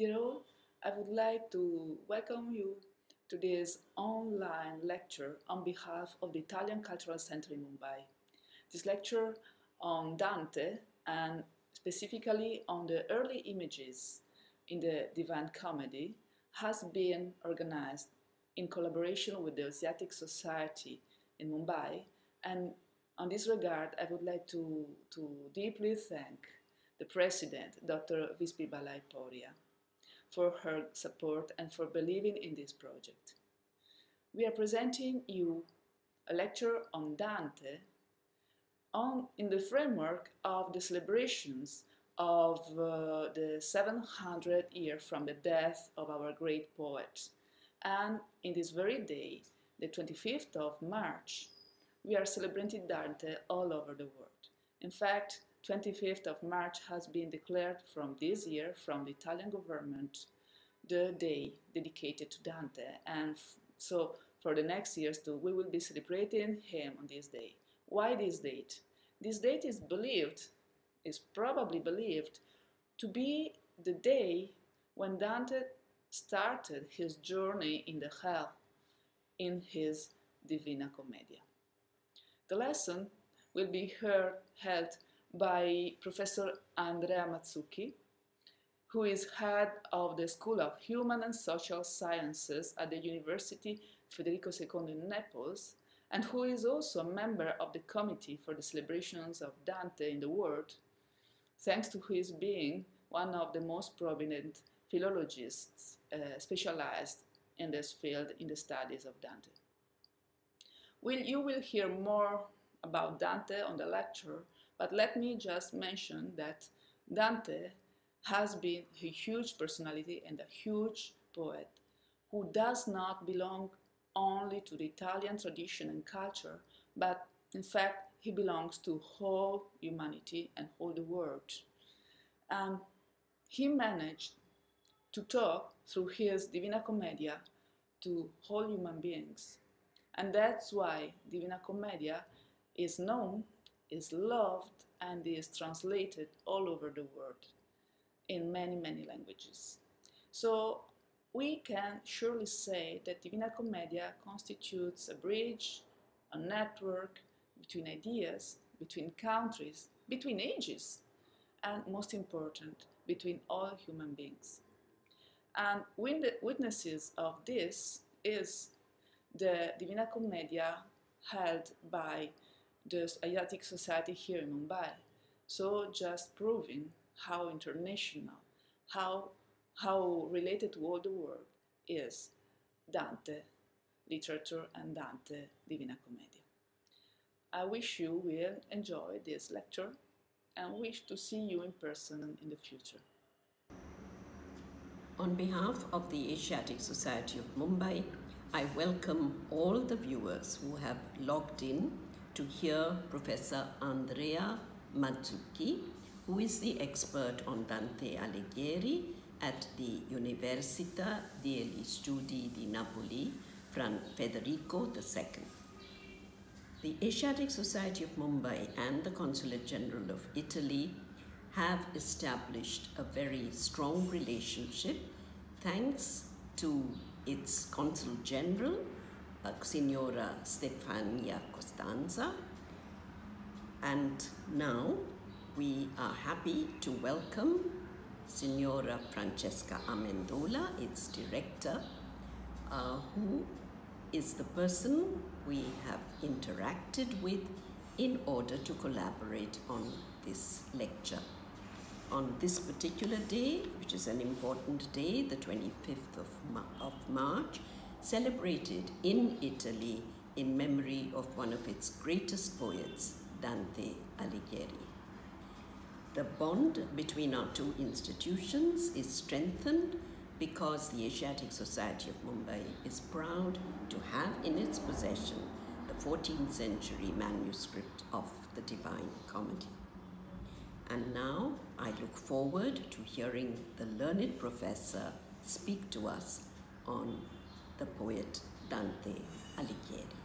Dear all, I would like to welcome you to this online lecture on behalf of the Italian Cultural Center in Mumbai. This lecture on Dante and specifically on the early images in the Divine Comedy has been organized in collaboration with the Asiatic Society in Mumbai and on this regard, I would like to, to deeply thank the President, Dr. Vispi Balai Poria for her support and for believing in this project. We are presenting you a lecture on Dante on, in the framework of the celebrations of uh, the 700 year from the death of our great poet. And in this very day, the 25th of March, we are celebrating Dante all over the world. In fact, 25th of March has been declared from this year from the Italian government the day dedicated to Dante. And so for the next years too, we will be celebrating him on this day. Why this date? This date is believed, is probably believed, to be the day when Dante started his journey in the hell in his Divina Commedia. The lesson will be heard, held by Professor Andrea Matsuki, who is head of the School of Human and Social Sciences at the University Federico II in Naples, and who is also a member of the Committee for the Celebrations of Dante in the World, thanks to his being one of the most prominent philologists uh, specialized in this field in the studies of Dante. Well, you will hear more about Dante on the lecture but let me just mention that Dante has been a huge personality and a huge poet who does not belong only to the Italian tradition and culture, but in fact, he belongs to whole humanity and all the world. Um, he managed to talk through his Divina Commedia to whole human beings. And that's why Divina Commedia is known is loved and is translated all over the world in many, many languages. So we can surely say that Divina Commedia constitutes a bridge, a network between ideas, between countries, between ages, and most important, between all human beings. And witnesses of this is the Divina Commedia held by the Asiatic Society here in Mumbai. So just proving how international, how, how related to all the world is Dante literature and Dante Divina Commedia. I wish you will enjoy this lecture and wish to see you in person in the future. On behalf of the Asiatic Society of Mumbai, I welcome all the viewers who have logged in to hear Professor Andrea Mazzucchi, who is the expert on Dante Alighieri at the Università degli Studi di Napoli from Federico II. The Asiatic Society of Mumbai and the Consulate General of Italy have established a very strong relationship thanks to its Consul General uh, signora Stefania Costanza. And now we are happy to welcome Signora Francesca Amendola, its director, uh, who is the person we have interacted with in order to collaborate on this lecture. On this particular day, which is an important day, the 25th of, Ma of March, celebrated in Italy in memory of one of its greatest poets, Dante Alighieri. The bond between our two institutions is strengthened because the Asiatic Society of Mumbai is proud to have in its possession the 14th century manuscript of the Divine Comedy. And now I look forward to hearing the learned professor speak to us on the poet Dante Alighieri.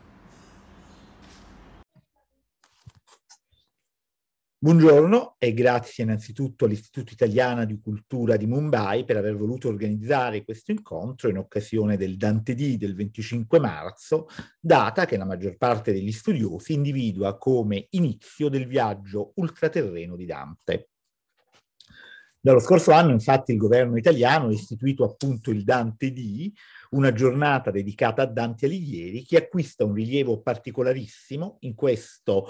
Buongiorno e grazie innanzitutto all'Istituto Italiano di Cultura di Mumbai per aver voluto organizzare questo incontro in occasione del Dante D del 25 marzo, data che la maggior parte degli studiosi individua come inizio del viaggio ultraterreno di Dante. Dallo scorso anno infatti il governo italiano ha istituito appunto il Dante D una giornata dedicata a Dante Alighieri che acquista un rilievo particolarissimo in questo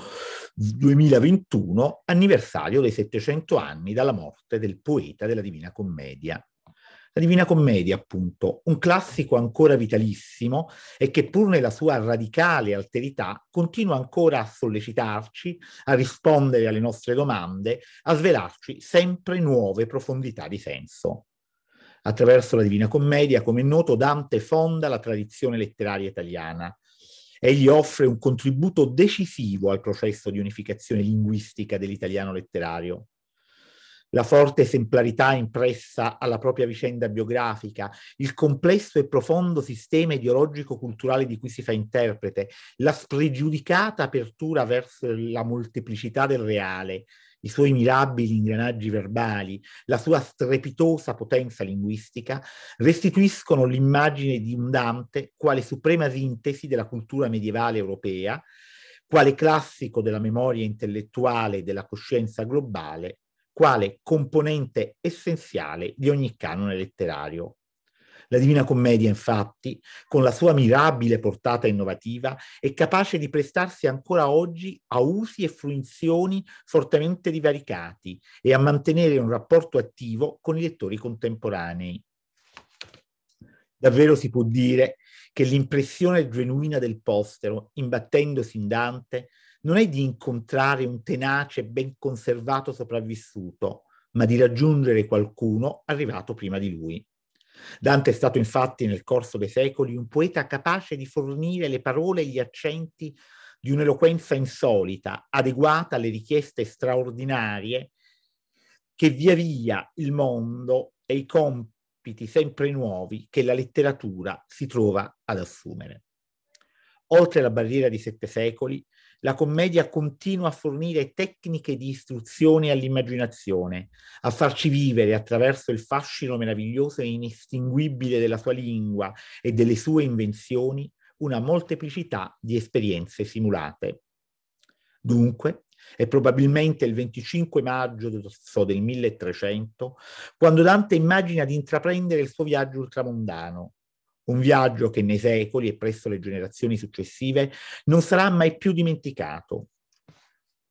2021 anniversario dei 700 anni dalla morte del poeta della Divina Commedia. La Divina Commedia, appunto, un classico ancora vitalissimo e che pur nella sua radicale alterità continua ancora a sollecitarci, a rispondere alle nostre domande, a svelarci sempre nuove profondità di senso. Attraverso la Divina Commedia, come è noto, Dante fonda la tradizione letteraria italiana. Egli offre un contributo decisivo al processo di unificazione linguistica dell'italiano letterario. La forte esemplarità impressa alla propria vicenda biografica, il complesso e profondo sistema ideologico-culturale di cui si fa interprete, la spregiudicata apertura verso la molteplicità del reale, i suoi mirabili ingranaggi verbali, la sua strepitosa potenza linguistica, restituiscono l'immagine di un Dante quale suprema sintesi della cultura medievale europea, quale classico della memoria intellettuale e della coscienza globale, quale componente essenziale di ogni canone letterario la Divina Commedia, infatti, con la sua mirabile portata innovativa, è capace di prestarsi ancora oggi a usi e fruizioni fortemente divaricati e a mantenere un rapporto attivo con i lettori contemporanei. Davvero si può dire che l'impressione genuina del postero, imbattendosi in Dante, non è di incontrare un tenace ben conservato sopravvissuto, ma di raggiungere qualcuno arrivato prima di lui. Dante è stato infatti nel corso dei secoli un poeta capace di fornire le parole e gli accenti di un'eloquenza insolita, adeguata alle richieste straordinarie che via via il mondo e i compiti sempre nuovi che la letteratura si trova ad assumere. Oltre la barriera di sette secoli, la commedia continua a fornire tecniche di istruzione all'immaginazione, a farci vivere attraverso il fascino meraviglioso e inestinguibile della sua lingua e delle sue invenzioni una molteplicità di esperienze simulate. Dunque, è probabilmente il 25 maggio del 1300 quando Dante immagina di intraprendere il suo viaggio ultramondano, un viaggio che nei secoli e presso le generazioni successive non sarà mai più dimenticato.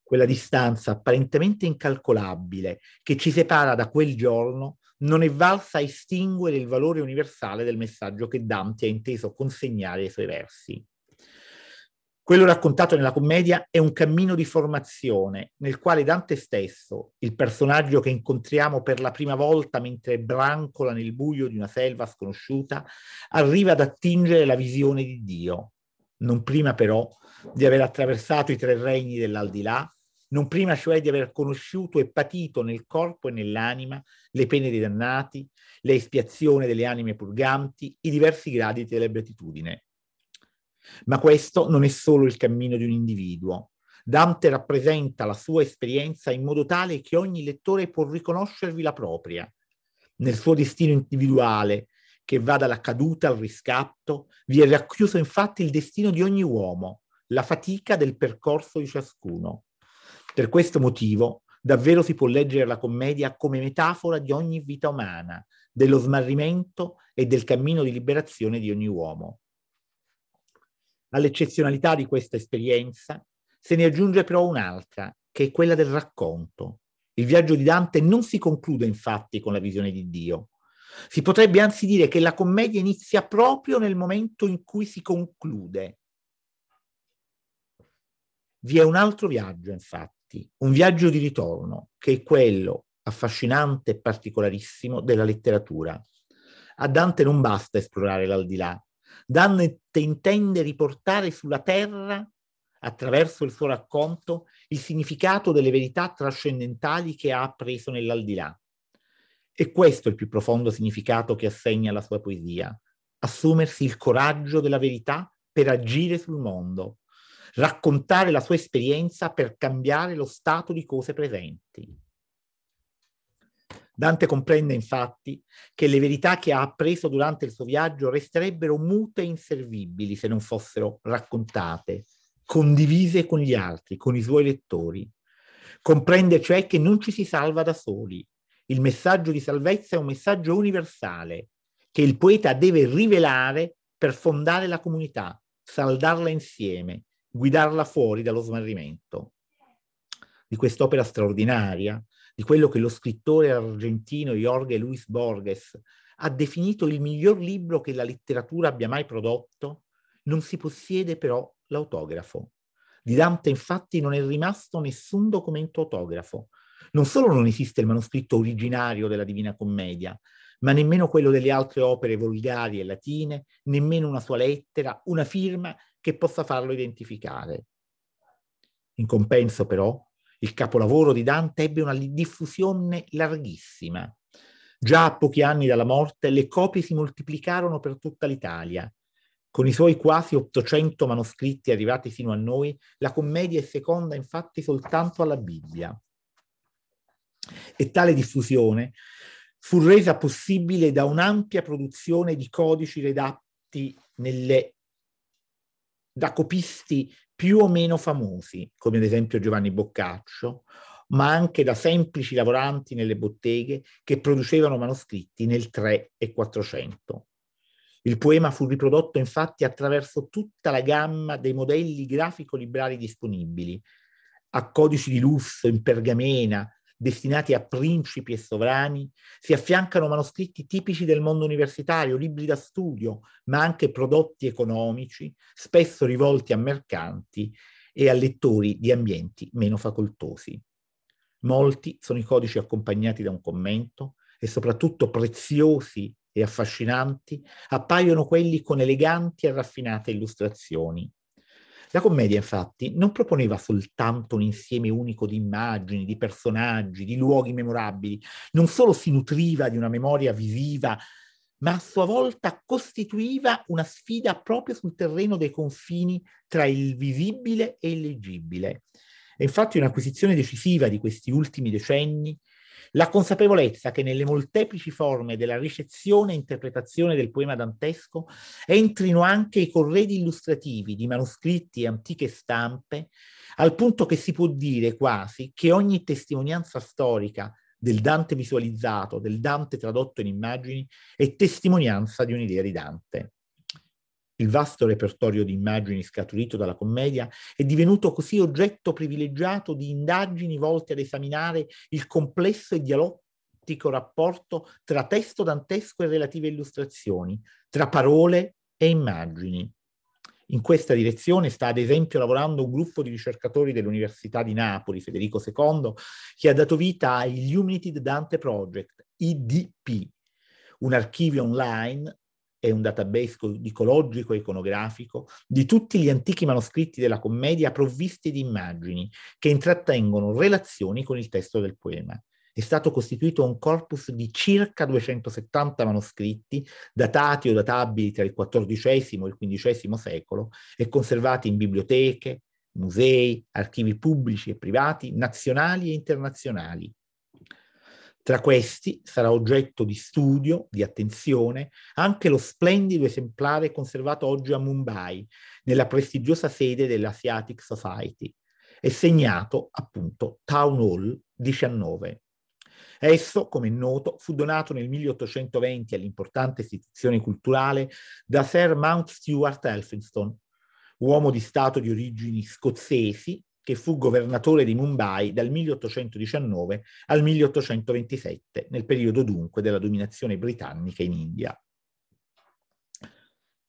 Quella distanza apparentemente incalcolabile che ci separa da quel giorno non è valsa a estinguere il valore universale del messaggio che Dante ha inteso consegnare ai suoi versi. Quello raccontato nella commedia è un cammino di formazione nel quale Dante stesso, il personaggio che incontriamo per la prima volta mentre brancola nel buio di una selva sconosciuta, arriva ad attingere la visione di Dio, non prima però di aver attraversato i tre regni dell'aldilà, non prima cioè di aver conosciuto e patito nel corpo e nell'anima le pene dei dannati, l'espiazione delle anime purganti, i diversi gradi della beatitudine. Ma questo non è solo il cammino di un individuo. Dante rappresenta la sua esperienza in modo tale che ogni lettore può riconoscervi la propria, nel suo destino individuale, che va dalla caduta al riscatto, vi è racchiuso infatti il destino di ogni uomo, la fatica del percorso di ciascuno. Per questo motivo, davvero si può leggere la commedia come metafora di ogni vita umana, dello smarrimento e del cammino di liberazione di ogni uomo. All'eccezionalità di questa esperienza se ne aggiunge però un'altra, che è quella del racconto. Il viaggio di Dante non si conclude infatti con la visione di Dio. Si potrebbe anzi dire che la commedia inizia proprio nel momento in cui si conclude. Vi è un altro viaggio, infatti, un viaggio di ritorno, che è quello affascinante e particolarissimo della letteratura. A Dante non basta esplorare l'aldilà, Dante intende riportare sulla terra, attraverso il suo racconto, il significato delle verità trascendentali che ha appreso nell'aldilà. E questo è il più profondo significato che assegna la sua poesia, assumersi il coraggio della verità per agire sul mondo, raccontare la sua esperienza per cambiare lo stato di cose presenti. Dante comprende infatti che le verità che ha appreso durante il suo viaggio resterebbero mute e inservibili se non fossero raccontate, condivise con gli altri, con i suoi lettori. Comprende cioè che non ci si salva da soli. Il messaggio di salvezza è un messaggio universale che il poeta deve rivelare per fondare la comunità, saldarla insieme, guidarla fuori dallo smarrimento. Di quest'opera straordinaria, di quello che lo scrittore argentino Jorge Luis Borges ha definito il miglior libro che la letteratura abbia mai prodotto, non si possiede però l'autografo. Di Dante infatti non è rimasto nessun documento autografo. Non solo non esiste il manoscritto originario della Divina Commedia, ma nemmeno quello delle altre opere volgari e latine, nemmeno una sua lettera, una firma che possa farlo identificare. In compenso però, il capolavoro di Dante ebbe una diffusione larghissima. Già a pochi anni dalla morte le copie si moltiplicarono per tutta l'Italia. Con i suoi quasi 800 manoscritti arrivati fino a noi, la commedia è seconda infatti soltanto alla Bibbia. E tale diffusione fu resa possibile da un'ampia produzione di codici redatti nelle, da copisti più o meno famosi, come ad esempio Giovanni Boccaccio, ma anche da semplici lavoranti nelle botteghe che producevano manoscritti nel 3 e 400. Il poema fu riprodotto infatti attraverso tutta la gamma dei modelli grafico-librari disponibili, a codici di lusso, in pergamena, destinati a principi e sovrani, si affiancano manoscritti tipici del mondo universitario, libri da studio, ma anche prodotti economici, spesso rivolti a mercanti e a lettori di ambienti meno facoltosi. Molti sono i codici accompagnati da un commento e soprattutto preziosi e affascinanti appaiono quelli con eleganti e raffinate illustrazioni, la commedia, infatti, non proponeva soltanto un insieme unico di immagini, di personaggi, di luoghi memorabili, non solo si nutriva di una memoria visiva, ma a sua volta costituiva una sfida proprio sul terreno dei confini tra il visibile e il leggibile. E infatti un'acquisizione decisiva di questi ultimi decenni la consapevolezza che nelle molteplici forme della ricezione e interpretazione del poema dantesco entrino anche i corredi illustrativi di manoscritti e antiche stampe, al punto che si può dire quasi che ogni testimonianza storica del Dante visualizzato, del Dante tradotto in immagini, è testimonianza di un'idea di Dante. Il vasto repertorio di immagini scaturito dalla commedia è divenuto così oggetto privilegiato di indagini volte ad esaminare il complesso e dialettico rapporto tra testo dantesco e relative illustrazioni, tra parole e immagini. In questa direzione sta ad esempio lavorando un gruppo di ricercatori dell'Università di Napoli, Federico II, che ha dato vita al Illuminated Dante Project, IDP, un archivio online è un database dicologico e iconografico di tutti gli antichi manoscritti della commedia provvisti di immagini che intrattengono relazioni con il testo del poema. È stato costituito un corpus di circa 270 manoscritti, datati o databili tra il XIV e il XV secolo e conservati in biblioteche, musei, archivi pubblici e privati, nazionali e internazionali tra questi sarà oggetto di studio, di attenzione, anche lo splendido esemplare conservato oggi a Mumbai, nella prestigiosa sede dell'Asiatic Society, e segnato appunto Town Hall 19. Esso, come è noto, fu donato nel 1820 all'importante istituzione culturale da Sir Mount Stuart Elphinstone, uomo di stato di origini scozzesi che fu governatore di Mumbai dal 1819 al 1827, nel periodo dunque della dominazione britannica in India.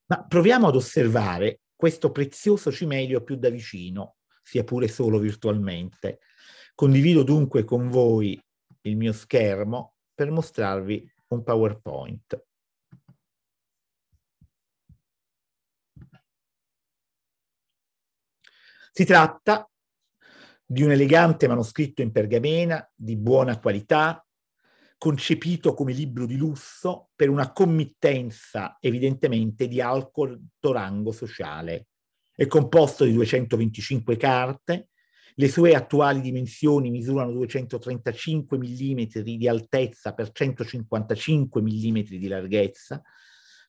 Ma proviamo ad osservare questo prezioso cimelio più da vicino, sia pure solo virtualmente. Condivido dunque con voi il mio schermo per mostrarvi un PowerPoint. Si tratta di un elegante manoscritto in pergamena di buona qualità, concepito come libro di lusso per una committenza evidentemente di alto rango sociale. È composto di 225 carte, le sue attuali dimensioni misurano 235 mm di altezza per 155 mm di larghezza,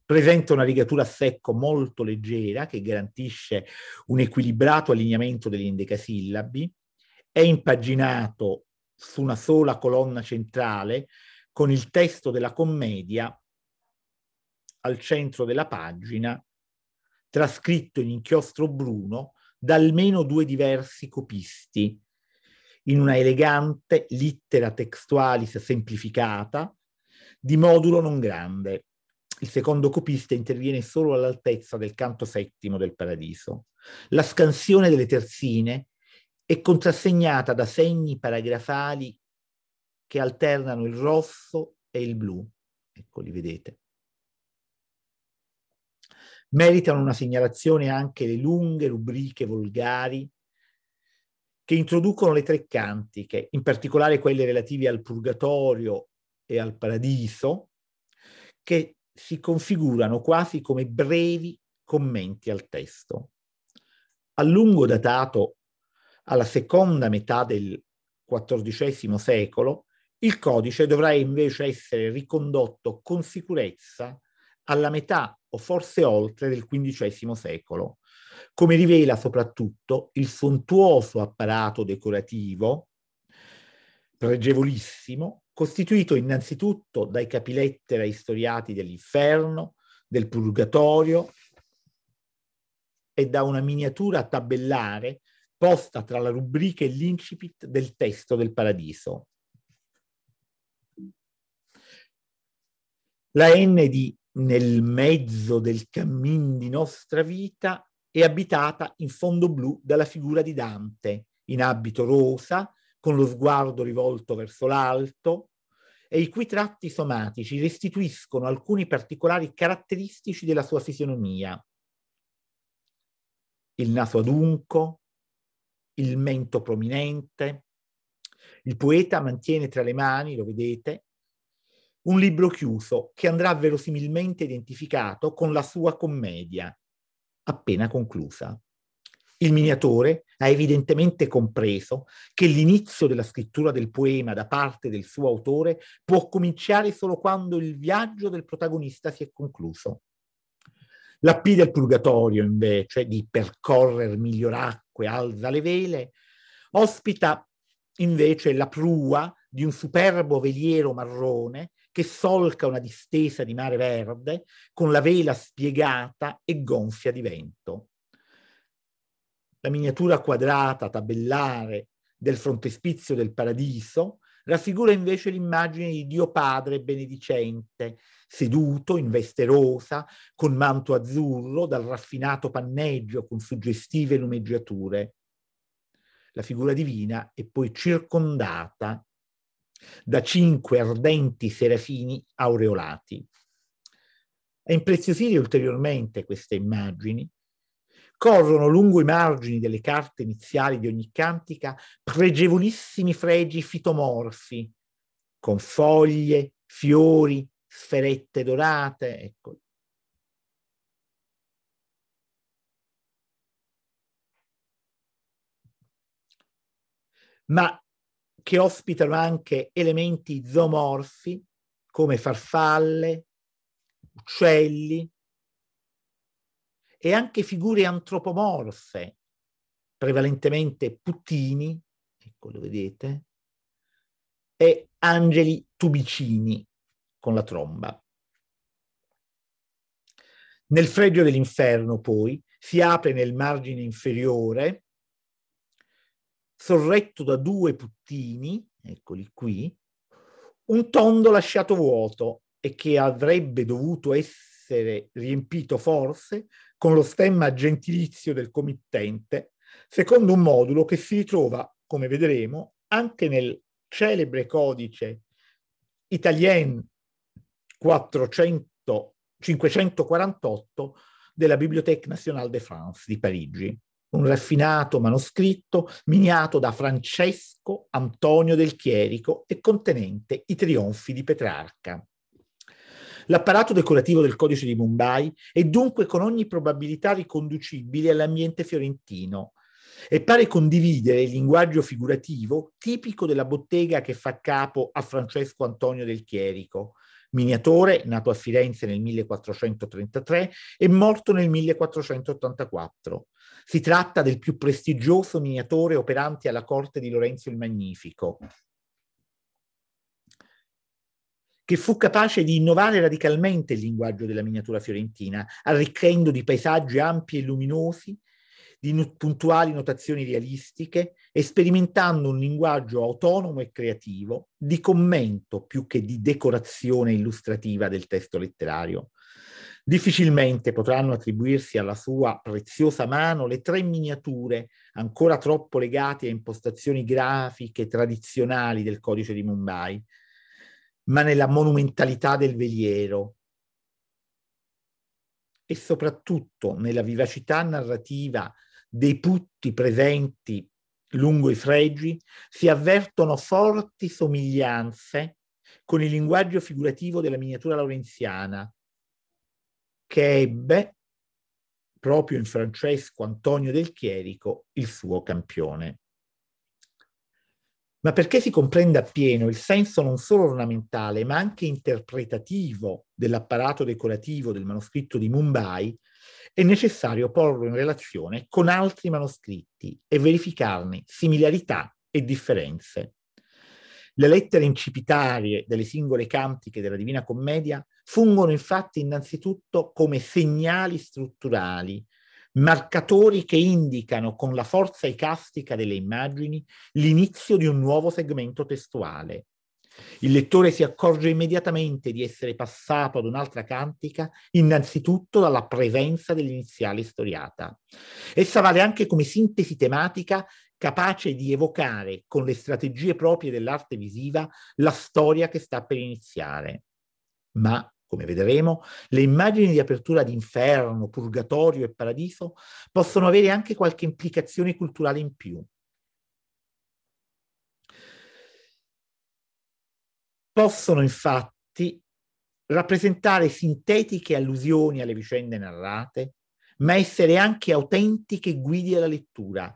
presenta una rigatura a secco molto leggera che garantisce un equilibrato allineamento degli endecasillabi, è impaginato su una sola colonna centrale con il testo della commedia al centro della pagina, trascritto in inchiostro bruno da almeno due diversi copisti, in una elegante lettera textualis semplificata di modulo non grande. Il secondo copista interviene solo all'altezza del canto settimo del Paradiso. La scansione delle terzine è contrassegnata da segni paragrafali che alternano il rosso e il blu. Eccoli, vedete. Meritano una segnalazione anche le lunghe rubriche volgari che introducono le tre cantiche, in particolare quelle relative al purgatorio e al paradiso, che si configurano quasi come brevi commenti al testo. A lungo datato alla seconda metà del XIV secolo, il codice dovrà invece essere ricondotto con sicurezza alla metà o forse oltre del XV secolo, come rivela soprattutto il sontuoso apparato decorativo, pregevolissimo, costituito innanzitutto dai capilettera istoriati dell'inferno, del purgatorio e da una miniatura tabellare posta tra la rubrica e l'incipit del testo del Paradiso. La N di nel mezzo del cammin di nostra vita è abitata in fondo blu dalla figura di Dante, in abito rosa, con lo sguardo rivolto verso l'alto, e i cui tratti somatici restituiscono alcuni particolari caratteristici della sua fisionomia. Il naso adunco, il mento prominente. Il poeta mantiene tra le mani, lo vedete, un libro chiuso che andrà verosimilmente identificato con la sua commedia, appena conclusa. Il miniatore ha evidentemente compreso che l'inizio della scrittura del poema da parte del suo autore può cominciare solo quando il viaggio del protagonista si è concluso. La P del Purgatorio, invece, di percorrer migliorat acque alza le vele, ospita invece la prua di un superbo veliero marrone che solca una distesa di mare verde con la vela spiegata e gonfia di vento. La miniatura quadrata tabellare del frontespizio del paradiso Raffigura invece l'immagine di Dio Padre benedicente, seduto in veste rosa, con manto azzurro, dal raffinato panneggio, con suggestive lumeggiature. La figura divina è poi circondata da cinque ardenti serafini aureolati. A impreziosire ulteriormente queste immagini corrono lungo i margini delle carte iniziali di ogni cantica pregevolissimi fregi fitomorfi, con foglie, fiori, sferette dorate, ecco. ma che ospitano anche elementi zoomorfi come farfalle, uccelli, e anche figure antropomorfe, prevalentemente puttini, ecco lo vedete, e angeli tubicini con la tromba. Nel freddo dell'inferno poi si apre nel margine inferiore, sorretto da due puttini, eccoli qui, un tondo lasciato vuoto e che avrebbe dovuto essere riempito forse con lo stemma gentilizio del committente, secondo un modulo che si ritrova, come vedremo, anche nel celebre codice Italien 400, 548 della Bibliothèque Nationale de France di Parigi, un raffinato manoscritto miniato da Francesco Antonio del Chierico e contenente i trionfi di Petrarca. L'apparato decorativo del codice di Mumbai è dunque con ogni probabilità riconducibile all'ambiente fiorentino e pare condividere il linguaggio figurativo tipico della bottega che fa capo a Francesco Antonio del Chierico, miniatore nato a Firenze nel 1433 e morto nel 1484. Si tratta del più prestigioso miniatore operante alla corte di Lorenzo il Magnifico che fu capace di innovare radicalmente il linguaggio della miniatura fiorentina, arricchendo di paesaggi ampi e luminosi, di not- puntuali notazioni realistiche e sperimentando un linguaggio autonomo e creativo di commento più che di decorazione illustrativa del testo letterario. Difficilmente potranno attribuirsi alla sua preziosa mano le tre miniature ancora troppo legate a impostazioni grafiche tradizionali del codice di Mumbai, ma nella monumentalità del veliero e soprattutto nella vivacità narrativa dei putti presenti lungo i fregi si avvertono forti somiglianze con il linguaggio figurativo della miniatura laurenziana, che ebbe proprio in Francesco Antonio del Chierico il suo campione ma perché si comprenda appieno il senso non solo ornamentale, ma anche interpretativo dell'apparato decorativo del manoscritto di Mumbai, è necessario porlo in relazione con altri manoscritti e verificarne similarità e differenze. Le lettere incipitarie delle singole cantiche della Divina Commedia fungono infatti innanzitutto come segnali strutturali marcatori che indicano con la forza icastica delle immagini l'inizio di un nuovo segmento testuale. Il lettore si accorge immediatamente di essere passato ad un'altra cantica, innanzitutto dalla presenza dell'iniziale storiata. Essa vale anche come sintesi tematica capace di evocare con le strategie proprie dell'arte visiva la storia che sta per iniziare. Ma come vedremo, le immagini di apertura di inferno, purgatorio e paradiso possono avere anche qualche implicazione culturale in più. Possono infatti rappresentare sintetiche allusioni alle vicende narrate, ma essere anche autentiche guidi alla lettura,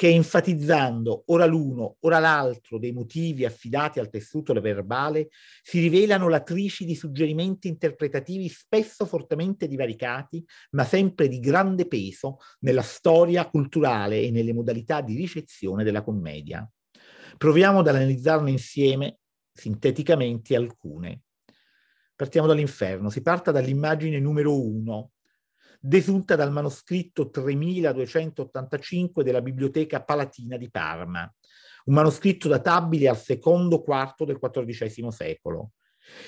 che enfatizzando ora l'uno, ora l'altro dei motivi affidati al tessuto verbale, si rivelano latrici di suggerimenti interpretativi spesso fortemente divaricati, ma sempre di grande peso nella storia culturale e nelle modalità di ricezione della commedia. Proviamo ad analizzarne insieme, sinteticamente, alcune. Partiamo dall'inferno. Si parta dall'immagine numero uno, desunta dal manoscritto 3285 della Biblioteca Palatina di Parma, un manoscritto databile al secondo quarto del XIV secolo.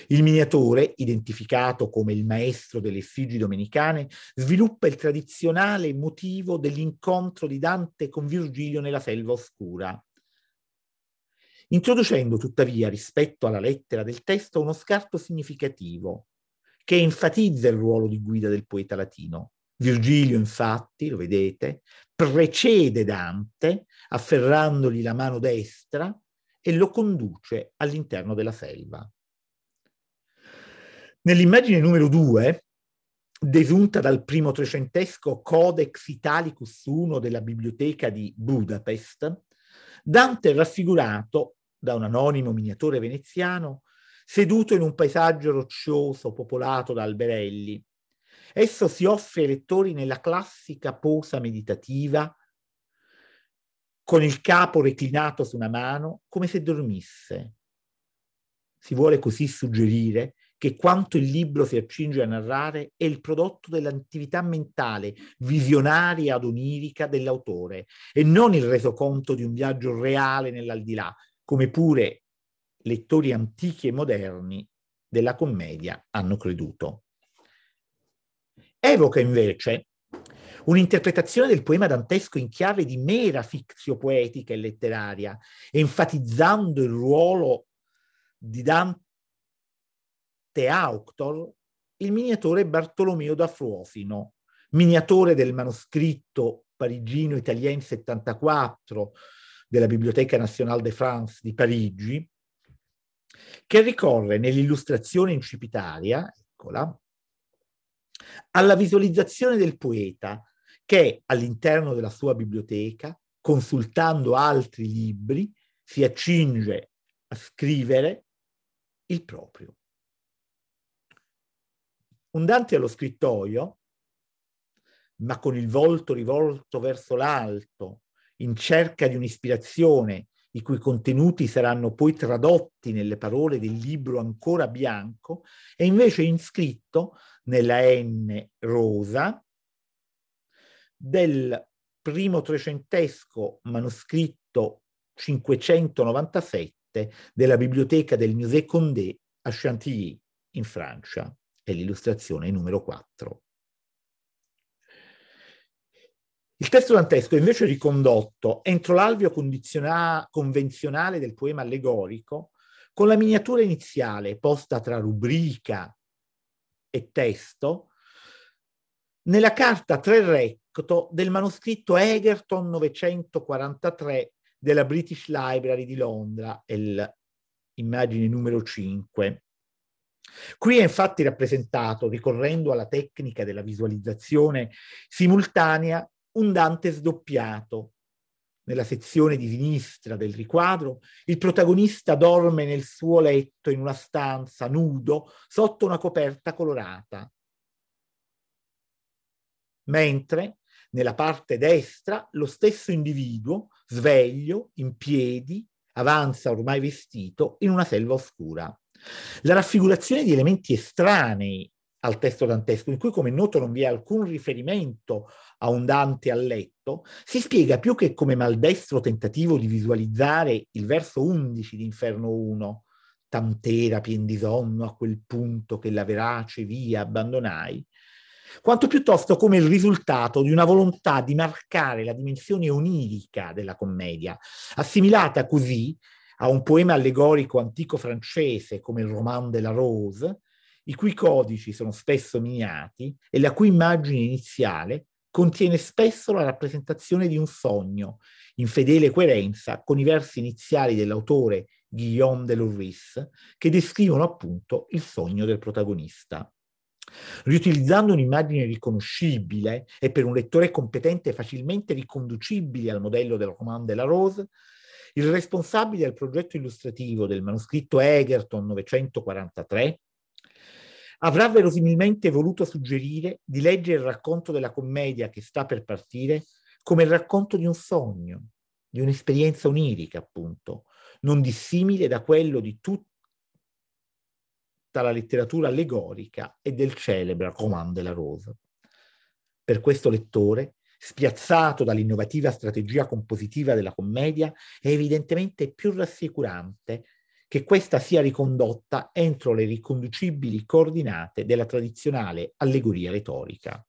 Il miniatore, identificato come il maestro delle effigi domenicane, sviluppa il tradizionale motivo dell'incontro di Dante con Virgilio nella selva oscura, introducendo tuttavia rispetto alla lettera del testo uno scarto significativo, che enfatizza il ruolo di guida del poeta latino. Virgilio, infatti, lo vedete, precede Dante afferrandogli la mano destra e lo conduce all'interno della selva. Nell'immagine numero due, desunta dal primo trecentesco Codex Italicus I della biblioteca di Budapest, Dante è raffigurato da un anonimo miniatore veneziano seduto in un paesaggio roccioso popolato da alberelli. Esso si offre ai lettori nella classica posa meditativa, con il capo reclinato su una mano, come se dormisse. Si vuole così suggerire che quanto il libro si accinge a narrare è il prodotto dell'attività mentale, visionaria ad onirica dell'autore, e non il resoconto di un viaggio reale nell'aldilà, come pure lettori antichi e moderni della commedia hanno creduto. Evoca invece un'interpretazione del poema dantesco in chiave di mera fixio poetica e letteraria, enfatizzando il ruolo di Dante Auctor, il miniatore Bartolomeo da Fruofino, miniatore del manoscritto parigino italien 74 della Biblioteca Nationale de France di Parigi, che ricorre nell'illustrazione incipitaria, eccola, alla visualizzazione del poeta che all'interno della sua biblioteca, consultando altri libri, si accinge a scrivere il proprio. Un Dante allo scrittoio, ma con il volto rivolto verso l'alto, in cerca di un'ispirazione i cui contenuti saranno poi tradotti nelle parole del libro ancora bianco, è invece inscritto nella N rosa del primo trecentesco manoscritto 597 della biblioteca del Musée Condé a Chantilly, in Francia, è l'illustrazione numero 4. Il testo dantesco è invece ricondotto entro l'alveo convenzionale del poema allegorico con la miniatura iniziale posta tra rubrica e testo nella carta tre recto del manoscritto Egerton 943 della British Library di Londra, immagine numero 5. Qui è infatti rappresentato, ricorrendo alla tecnica della visualizzazione simultanea, un Dante sdoppiato. Nella sezione di sinistra del riquadro, il protagonista dorme nel suo letto in una stanza, nudo, sotto una coperta colorata. Mentre nella parte destra lo stesso individuo, sveglio, in piedi, avanza ormai vestito in una selva oscura. La raffigurazione di elementi estranei al testo dantesco, in cui come noto non vi è alcun riferimento a un Dante a letto, si spiega più che come maldestro tentativo di visualizzare il verso 11 di Inferno 1, tant'era pien di sonno a quel punto che la verace via abbandonai, quanto piuttosto come il risultato di una volontà di marcare la dimensione onirica della commedia, assimilata così a un poema allegorico antico francese come il Roman de la Rose, i cui codici sono spesso miniati e la cui immagine iniziale contiene spesso la rappresentazione di un sogno, in fedele coerenza con i versi iniziali dell'autore Guillaume de Delorris, che descrivono appunto il sogno del protagonista. Riutilizzando un'immagine riconoscibile e per un lettore competente facilmente riconducibile al modello del roman la Rose, il responsabile del progetto illustrativo del manoscritto Egerton 943, avrà verosimilmente voluto suggerire di leggere il racconto della commedia che sta per partire come il racconto di un sogno, di un'esperienza onirica, appunto, non dissimile da quello di tutta la letteratura allegorica e del celebre Roman della Rosa. Per questo lettore, spiazzato dall'innovativa strategia compositiva della commedia, è evidentemente più rassicurante che questa sia ricondotta entro le riconducibili coordinate della tradizionale allegoria retorica.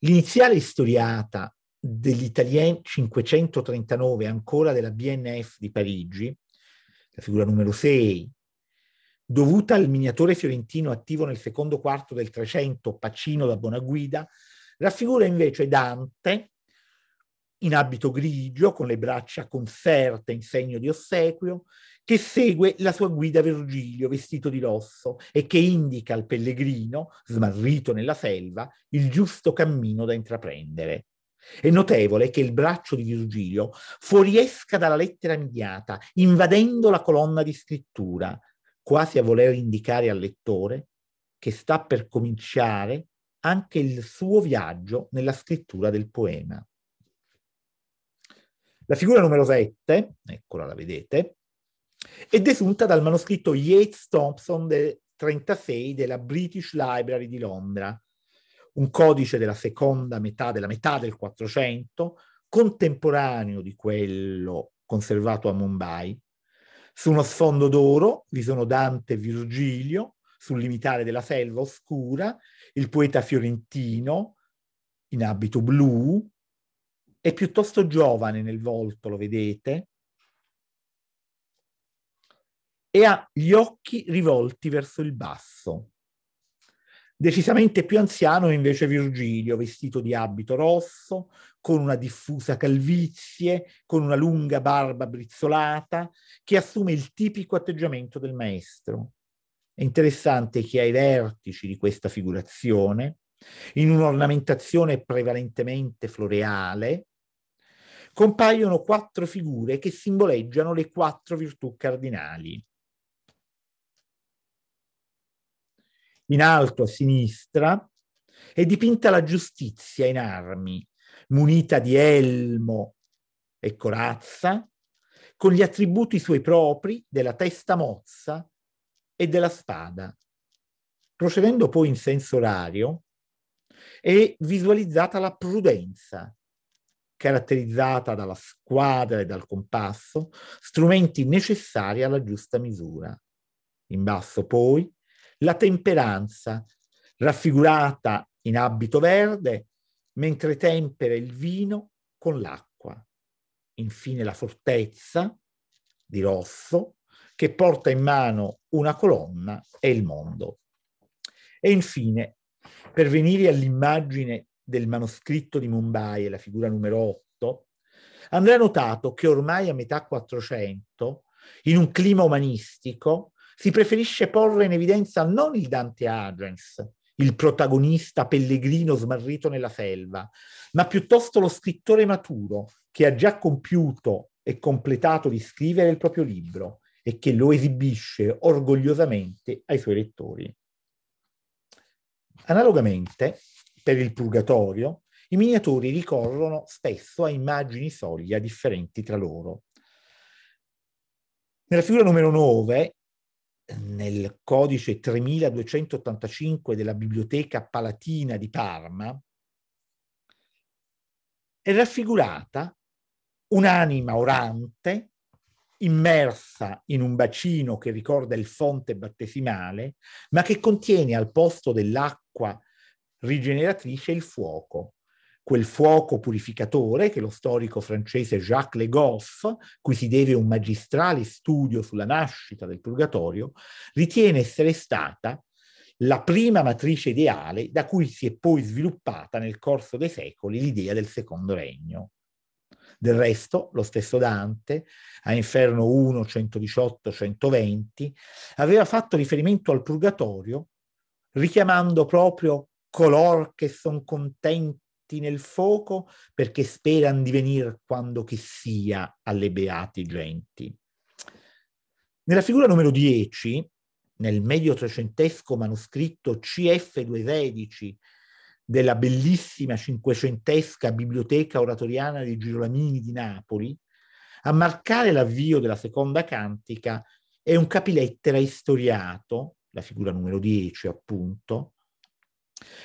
L'iniziale istoriata dell'Italien 539 ancora della BNF di Parigi, la figura numero 6, dovuta al miniatore fiorentino attivo nel secondo quarto del Trecento, Pacino da Bonaguida, raffigura invece Dante in abito grigio, con le braccia conserte in segno di ossequio, che segue la sua guida Virgilio vestito di rosso e che indica al pellegrino, smarrito nella selva, il giusto cammino da intraprendere. È notevole che il braccio di Virgilio fuoriesca dalla lettera inviata, invadendo la colonna di scrittura, quasi a voler indicare al lettore che sta per cominciare anche il suo viaggio nella scrittura del poema. La figura numero 7, eccola la vedete, è desunta dal manoscritto Yates Thompson del 36 della British Library di Londra, un codice della seconda metà, della metà del 400, contemporaneo di quello conservato a Mumbai. Su uno sfondo d'oro vi sono Dante e Virgilio, sul limitare della selva oscura, il poeta fiorentino in abito blu, è piuttosto giovane nel volto, lo vedete, e ha gli occhi rivolti verso il basso. Decisamente più anziano è invece Virgilio, vestito di abito rosso, con una diffusa calvizie, con una lunga barba brizzolata, che assume il tipico atteggiamento del maestro. È interessante che ai vertici di questa figurazione, in un'ornamentazione prevalentemente floreale, compaiono quattro figure che simboleggiano le quattro virtù cardinali. In alto a sinistra è dipinta la giustizia in armi, munita di elmo e corazza, con gli attributi suoi propri della testa mozza e della spada. Procedendo poi in senso orario, è visualizzata la prudenza, caratterizzata dalla squadra e dal compasso, strumenti necessari alla giusta misura. In basso poi la temperanza, raffigurata in abito verde, mentre tempera il vino con l'acqua. Infine la fortezza, di rosso, che porta in mano una colonna e il mondo. E infine, per venire all'immagine del manoscritto di Mumbai, la figura numero 8, andrà notato che ormai a metà 400, in un clima umanistico, si preferisce porre in evidenza non il Dante Agens, il protagonista pellegrino smarrito nella selva, ma piuttosto lo scrittore maturo che ha già compiuto e completato di scrivere il proprio libro e che lo esibisce orgogliosamente ai suoi lettori. Analogamente, per il purgatorio, i miniatori ricorrono spesso a immagini soglia differenti tra loro. Nella figura numero 9, nel codice 3285 della Biblioteca Palatina di Parma, è raffigurata un'anima orante immersa in un bacino che ricorda il fonte battesimale, ma che contiene al posto dell'acqua rigeneratrice il fuoco, quel fuoco purificatore che lo storico francese Jacques Le Goff, cui si deve un magistrale studio sulla nascita del purgatorio, ritiene essere stata la prima matrice ideale da cui si è poi sviluppata nel corso dei secoli l'idea del secondo regno. Del resto, lo stesso Dante, a Inferno 1, 118-120, aveva fatto riferimento al purgatorio richiamando proprio color che sono contenti nel fuoco perché sperano di venire quando che sia alle beate genti. Nella figura numero 10, nel medio trecentesco manoscritto CF 216 della bellissima cinquecentesca biblioteca oratoriana di Girolamini di Napoli, a marcare l'avvio della seconda cantica è un capilettera istoriato, la figura numero 10 appunto,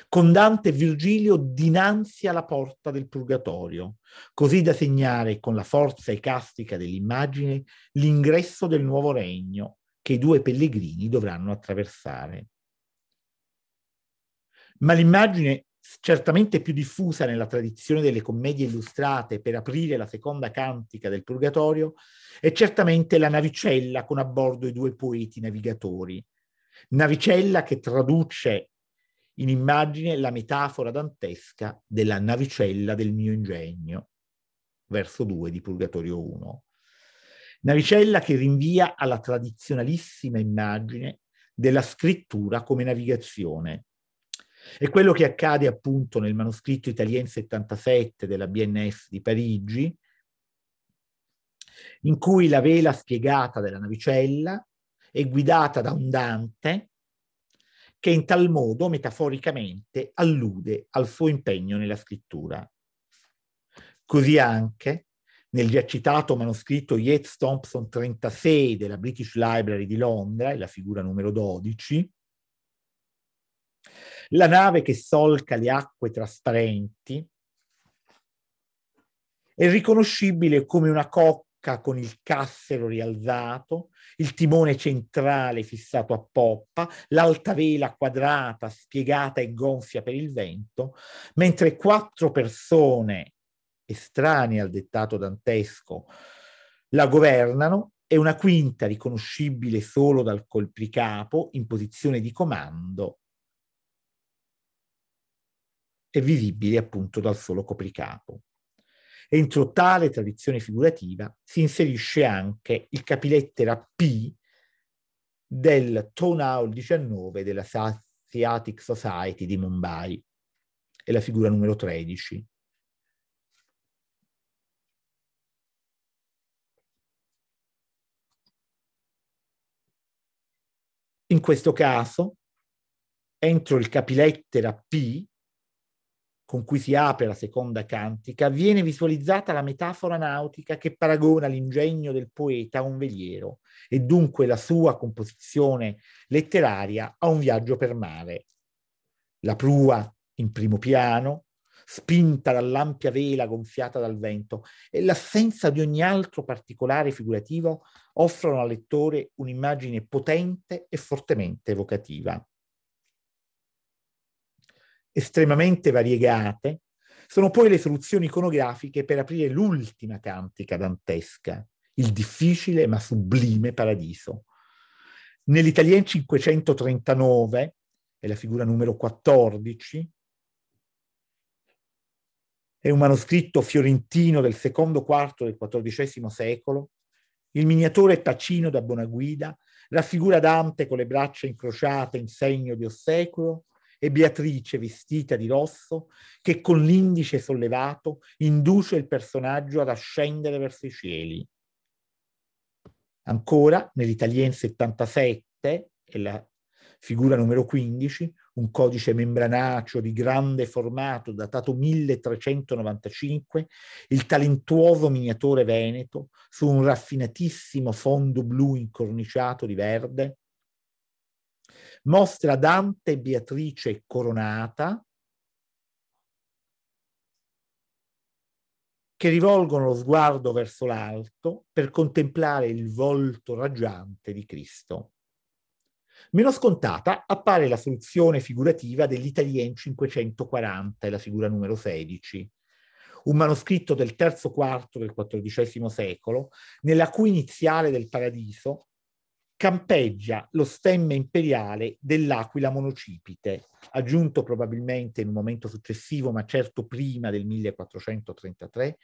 con Dante e Virgilio dinanzi alla porta del purgatorio, così da segnare con la forza icastica dell'immagine l'ingresso del nuovo regno che i due pellegrini dovranno attraversare. Ma l'immagine certamente più diffusa nella tradizione delle commedie illustrate per aprire la seconda cantica del Purgatorio è certamente la navicella con a bordo i due poeti navigatori, navicella che traduce in immagine la metafora dantesca della navicella del mio ingegno, verso 2 di Purgatorio 1. Navicella che rinvia alla tradizionalissima immagine della scrittura come navigazione. E quello che accade appunto nel manoscritto Italien 77 della BNF di Parigi, in cui la vela spiegata della navicella è guidata da un Dante che in tal modo, metaforicamente, allude al suo impegno nella scrittura. Così anche nel già citato manoscritto Yates Thompson 36 della British Library di Londra, è la figura numero 12, la nave che solca le acque trasparenti è riconoscibile come una coppa barca con il cassero rialzato, il timone centrale fissato a poppa, l'alta vela quadrata, spiegata e gonfia per il vento, mentre quattro persone estranee al dettato dantesco la governano e una quinta riconoscibile solo dal colpricapo in posizione di comando è visibile appunto dal solo copricapo. Entro tale tradizione figurativa si inserisce anche il capilettera P del Town 19 della Asiatic Society di Mumbai, è la figura numero 13. In questo caso, entro il capilettera P con cui si apre la seconda cantica, viene visualizzata la metafora nautica che paragona l'ingegno del poeta a un veliero e dunque la sua composizione letteraria a un viaggio per mare. La prua in primo piano, spinta dall'ampia vela gonfiata dal vento e l'assenza di ogni altro particolare figurativo offrono al lettore un'immagine potente e fortemente evocativa estremamente variegate, sono poi le soluzioni iconografiche per aprire l'ultima cantica dantesca, il difficile ma sublime paradiso. Nell'Italien 539, è la figura numero 14, è un manoscritto fiorentino del secondo quarto del XIV secolo, il miniatore Pacino da Bonaguida raffigura Dante con le braccia incrociate in segno di ossequio e Beatrice, vestita di rosso, che con l'indice sollevato induce il personaggio ad ascendere verso i cieli. Ancora, nell'Italien 77, è la figura numero 15, un codice membranaceo di grande formato datato 1395, il talentuoso miniatore veneto, su un raffinatissimo fondo blu incorniciato di verde, Mostra Dante e Beatrice coronata che rivolgono lo sguardo verso l'alto per contemplare il volto raggiante di Cristo. Meno scontata appare la soluzione figurativa dell'Italien 540, la figura numero 16, un manoscritto del terzo quarto del XIV secolo, nella cui iniziale del paradiso campeggia lo stemma imperiale dell'aquila monocipite, aggiunto probabilmente in un momento successivo, ma certo prima del 1433,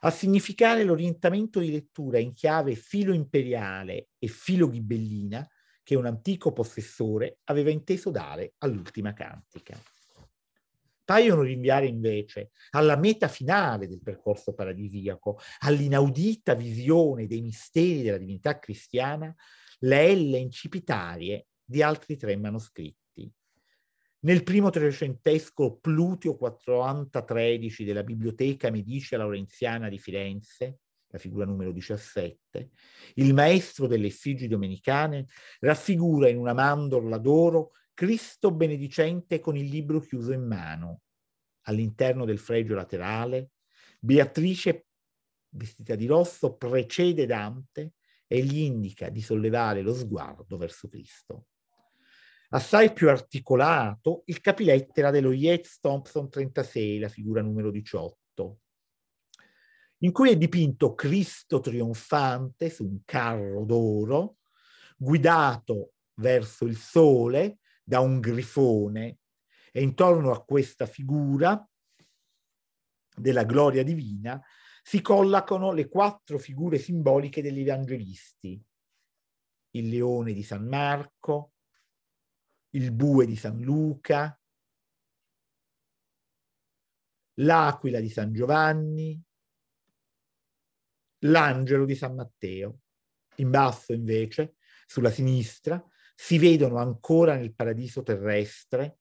a significare l'orientamento di lettura in chiave filo-imperiale e filo-ghibellina che un antico possessore aveva inteso dare all'ultima cantica. Paiono rinviare invece alla meta finale del percorso paradisiaco, all'inaudita visione dei misteri della divinità cristiana le elle incipitarie di altri tre manoscritti. Nel primo trecentesco Plutio 4013 della Biblioteca Medicea Laurenziana di Firenze, la figura numero 17, il maestro delle effigi domenicane raffigura in una mandorla d'oro Cristo benedicente con il libro chiuso in mano. All'interno del fregio laterale, Beatrice, vestita di rosso, precede Dante e gli indica di sollevare lo sguardo verso Cristo. Assai più articolato il capilettera dello Yates Thompson 36, la figura numero 18, in cui è dipinto Cristo trionfante su un carro d'oro, guidato verso il sole da un grifone e intorno a questa figura della gloria divina si collocano le quattro figure simboliche degli evangelisti, il leone di San Marco, il bue di San Luca, l'aquila di San Giovanni, l'angelo di San Matteo. In basso, invece, sulla sinistra, si vedono ancora nel paradiso terrestre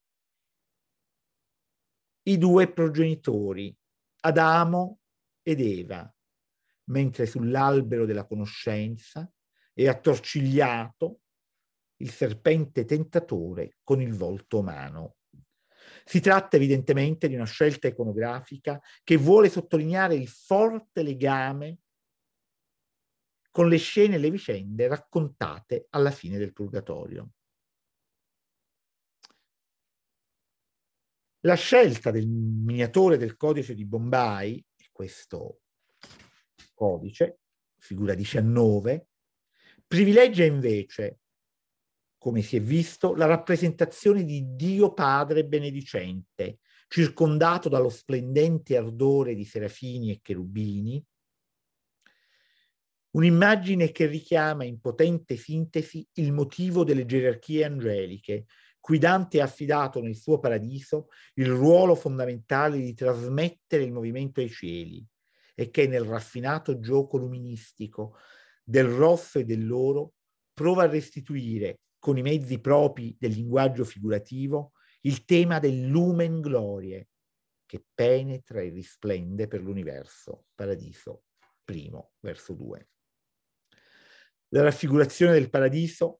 i due progenitori, Adamo ed Eva, mentre sull'albero della conoscenza è attorcigliato il serpente tentatore con il volto umano. Si tratta evidentemente di una scelta iconografica che vuole sottolineare il forte legame con le scene e le vicende raccontate alla fine del Purgatorio. La scelta del miniatore del codice di Bombay questo codice, figura 19, privilegia invece, come si è visto, la rappresentazione di Dio Padre benedicente, circondato dallo splendente ardore di serafini e cherubini, un'immagine che richiama in potente sintesi il motivo delle gerarchie angeliche, cui Dante ha affidato nel suo paradiso il ruolo fondamentale di trasmettere il movimento ai cieli e che nel raffinato gioco luministico del rosso e dell'oro prova a restituire con i mezzi propri del linguaggio figurativo il tema del lumen glorie che penetra e risplende per l'universo, paradiso primo, verso 2. La raffigurazione del paradiso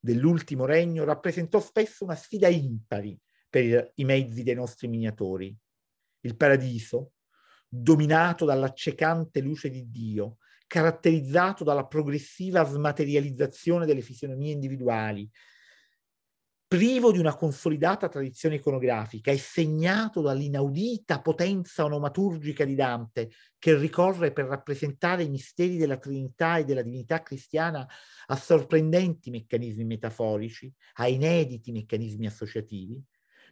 dell'ultimo regno rappresentò spesso una sfida impari per i mezzi dei nostri miniatori. Il paradiso, dominato dall'accecante luce di Dio, caratterizzato dalla progressiva smaterializzazione delle fisionomie individuali, privo di una consolidata tradizione iconografica e segnato dall'inaudita potenza onomaturgica di Dante, che ricorre per rappresentare i misteri della Trinità e della divinità cristiana a sorprendenti meccanismi metaforici, a inediti meccanismi associativi,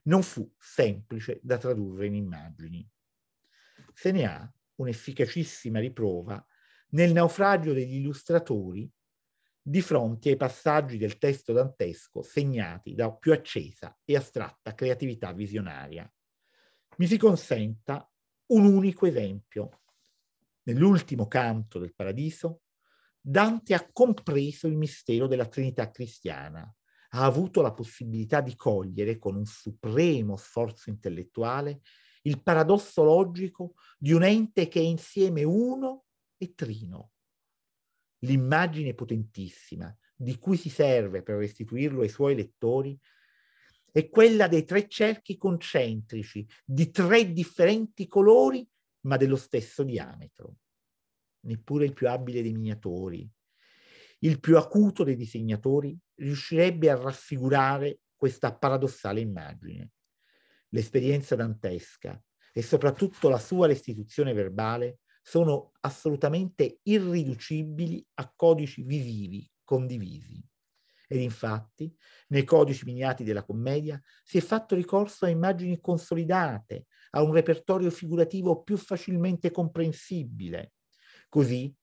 non fu semplice da tradurre in immagini. Se ne ha un'efficacissima riprova nel naufragio degli illustratori di fronte ai passaggi del testo dantesco segnati da più accesa e astratta creatività visionaria. Mi si consenta un unico esempio. Nell'ultimo canto del Paradiso, Dante ha compreso il mistero della Trinità cristiana, ha avuto la possibilità di cogliere con un supremo sforzo intellettuale il paradosso logico di un ente che è insieme uno e trino, l'immagine potentissima di cui si serve per restituirlo ai suoi lettori è quella dei tre cerchi concentrici di tre differenti colori ma dello stesso diametro. Neppure il più abile dei miniatori, il più acuto dei disegnatori, riuscirebbe a raffigurare questa paradossale immagine. L'esperienza dantesca e soprattutto la sua restituzione verbale sono assolutamente irriducibili a codici visivi condivisi. Ed infatti, nei codici miniati della commedia si è fatto ricorso a immagini consolidate, a un repertorio figurativo più facilmente comprensibile. Così,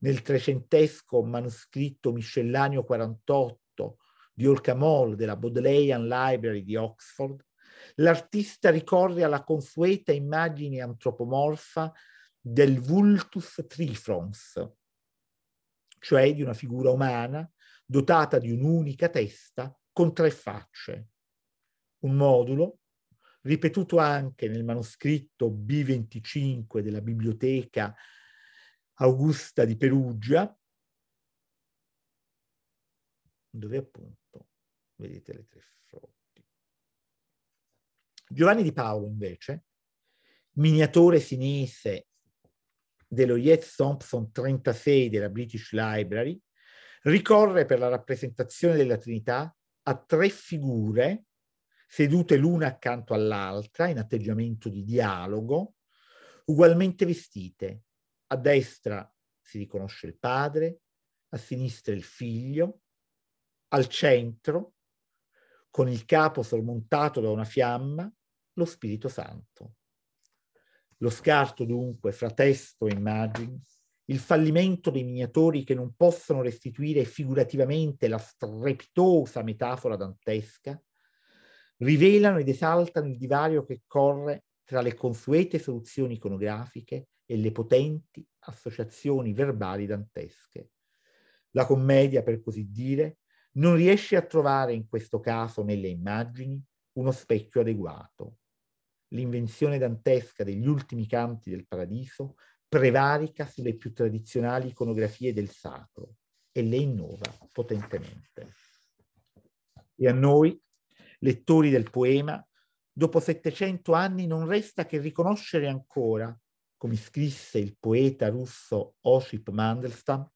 nel trecentesco manoscritto miscellaneo 48 di Olcamol della Bodleian Library di Oxford, l'artista ricorre alla consueta immagine antropomorfa del vultus trifrons, cioè di una figura umana dotata di un'unica testa con tre facce. Un modulo, ripetuto anche nel manoscritto B25 della Biblioteca Augusta di Perugia, dove appunto vedete le tre frotti. Giovanni di Paolo, invece, miniatore sinese dello Yates Thompson 36 della British Library, ricorre per la rappresentazione della Trinità a tre figure sedute l'una accanto all'altra in atteggiamento di dialogo, ugualmente vestite. A destra si riconosce il padre, a sinistra il figlio, al centro, con il capo sormontato da una fiamma, lo Spirito Santo. Lo scarto dunque fra testo e immagini, il fallimento dei miniatori che non possono restituire figurativamente la strepitosa metafora dantesca, rivelano ed esaltano il divario che corre tra le consuete soluzioni iconografiche e le potenti associazioni verbali dantesche. La commedia, per così dire, non riesce a trovare in questo caso nelle immagini uno specchio adeguato, l'invenzione dantesca degli ultimi canti del paradiso prevarica sulle più tradizionali iconografie del sacro e le innova potentemente. E a noi, lettori del poema, dopo 700 anni non resta che riconoscere ancora, come scrisse il poeta russo Osip Mandelstam,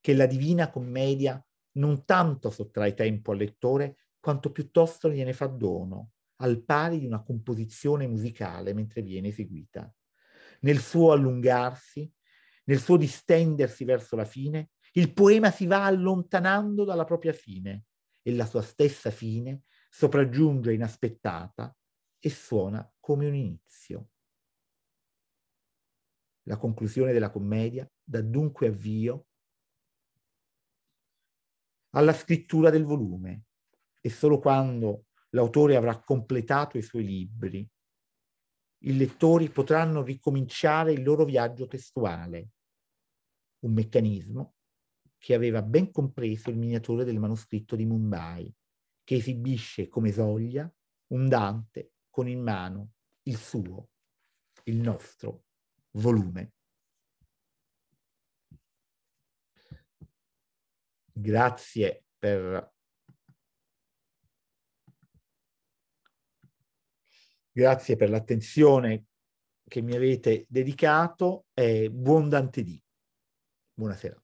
che la divina commedia non tanto sottrae tempo al lettore quanto piuttosto gliene fa dono, al pari di una composizione musicale mentre viene eseguita. Nel suo allungarsi, nel suo distendersi verso la fine, il poema si va allontanando dalla propria fine e la sua stessa fine sopraggiunge inaspettata e suona come un inizio. La conclusione della commedia dà dunque avvio alla scrittura del volume e solo quando l'autore avrà completato i suoi libri. I lettori potranno ricominciare il loro viaggio testuale, un meccanismo che aveva ben compreso il miniatore del manoscritto di Mumbai, che esibisce come soglia un Dante con in mano il suo, il nostro volume. Grazie per grazie per l'attenzione che mi avete dedicato e buon Dante Buonasera.